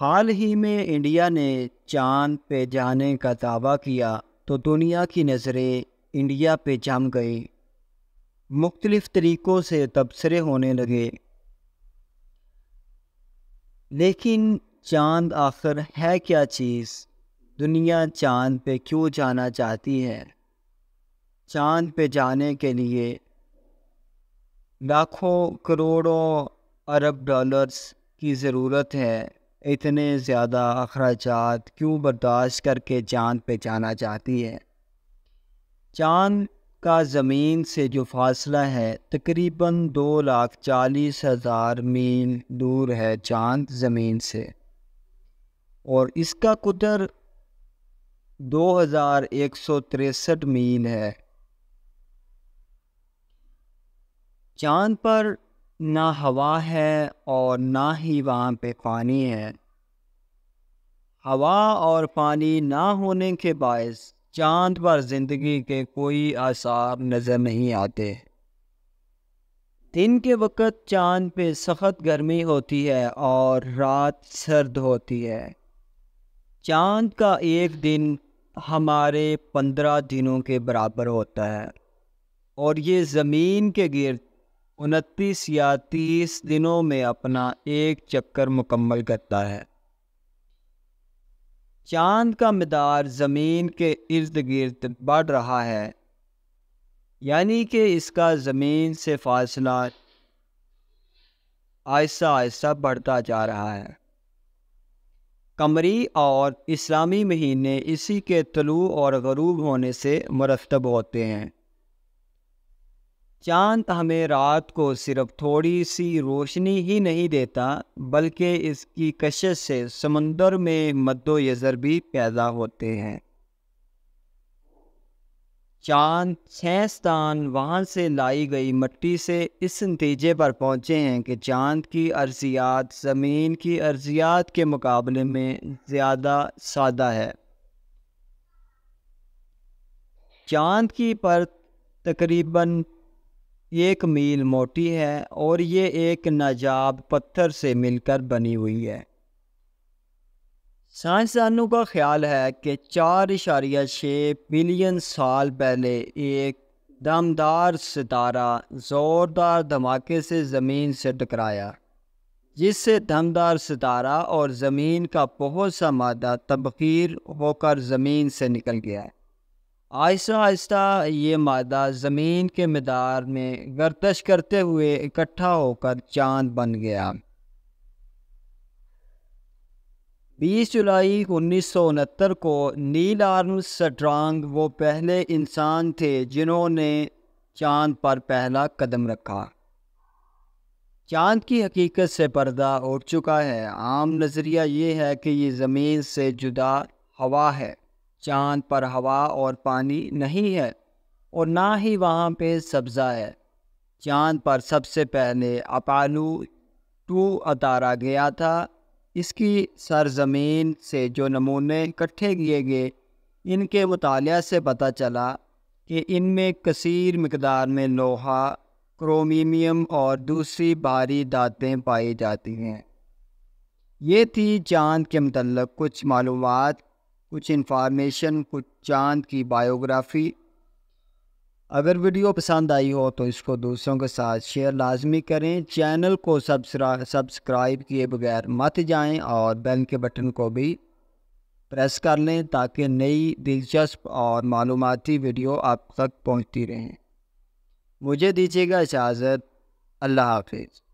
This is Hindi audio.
हाल ही में इंडिया ने चांद पे जाने का दावा किया तो दुनिया की नज़रें इंडिया पे जम गई मुख्तलिफ़ तरीक़ों से तबसरे होने लगे लेकिन चांद आखिर है क्या चीज़ दुनिया चांद पे क्यों जाना चाहती है चांद पे जाने के लिए लाखों करोड़ों अरब डॉलर्स की ज़रूरत है इतने ज़्यादा अखराज क्यों बर्दाश्त करके चाँद पे जाना चाहती है चाँद का ज़मीन से जो फासला है तकरीबन दो लाख चालीस हज़ार मील दूर है चाँद ज़मीन से और इसका कुदर दो हज़ार एक सौ तिरसठ मील है चाँद पर ना हवा है और ना ही वहाँ पे पानी है हवा और पानी ना होने के बायस चांद पर ज़िंदगी के कोई आसार नज़र नहीं आते दिन के वक़्त चांद पे सख्त गर्मी होती है और रात सर्द होती है चांद का एक दिन हमारे पंद्रह दिनों के बराबर होता है और ये ज़मीन के गिरद उनतीस या तीस दिनों में अपना एक चक्कर मुकम्मल करता है चांद का मदार ज़मीन के इर्द गिर्द बढ़ रहा है यानी कि इसका ज़मीन से फासला आहिस्ता आहिस्ता बढ़ता जा रहा है कमरी और इस्लामी महीने इसी के तलु और गरूब होने से मरतब होते हैं चांद हमें रात को सिर्फ थोड़ी सी रोशनी ही नहीं देता बल्कि इसकी कशिश से समुंदर में मद्दो यजर भी पैदा होते हैं चांद छह स्थान वहाँ से लाई गई मट्टी से इस नतीजे पर पहुँचे हैं कि चांद की अर्जियात ज़मीन की अर्जियात के मुकाबले में ज़्यादा सादा है चांद की पर तकरीबन एक मील मोटी है और ये एक नाजाब पत्थर से मिलकर बनी हुई है साइंसदानों का ख्याल है कि चार इशारिया छः बिलियन साल पहले एक दमदार सितारा ज़ोरदार धमाके से ज़मीन से टकराया जिससे दमदार सितारा और ज़मीन का बहुत सा मादा तबकीर होकर ज़मीन से निकल गया है आहिस्ता आहिस्ता ये मादा ज़मीन के मदार में गर्दश करते हुए इकट्ठा होकर चांद बन गया 20 जुलाई उन्नीस सौ उनहत्तर को नील आर्म स्ट्रांग वो पहले इंसान थे जिन्होंने चांद पर पहला कदम रखा चांद की हकीकत से पर्दा उठ चुका है आम नज़रिया ये है कि ये ज़मीन से जुदा हवा है चांद पर हवा और पानी नहीं है और ना ही वहाँ पे सब्ज़ा है चांद पर सबसे पहले अपालू टू अतारा गया था इसकी सरजमीन से जो नमूने इकट्ठे किए गए इनके मुताल से पता चला कि इनमें कसर मकदार में लोहा क्रोमीमियम और दूसरी भारी दातें पाई जाती हैं ये थी चांद के मतलब कुछ मालूम कुछ इन्फॉर्मेशन कुछ चांद की बायोग्राफी अगर वीडियो पसंद आई हो तो इसको दूसरों के साथ शेयर लाजमी करें चैनल को सब्सक्राइब किए बगैर मत जाएं और बेल के बटन को भी प्रेस कर लें ताकि नई दिलचस्प और मालूमती वीडियो आप तक पहुंचती रहें मुझे दीजिएगा इजाज़त अल्लाह हाफिज़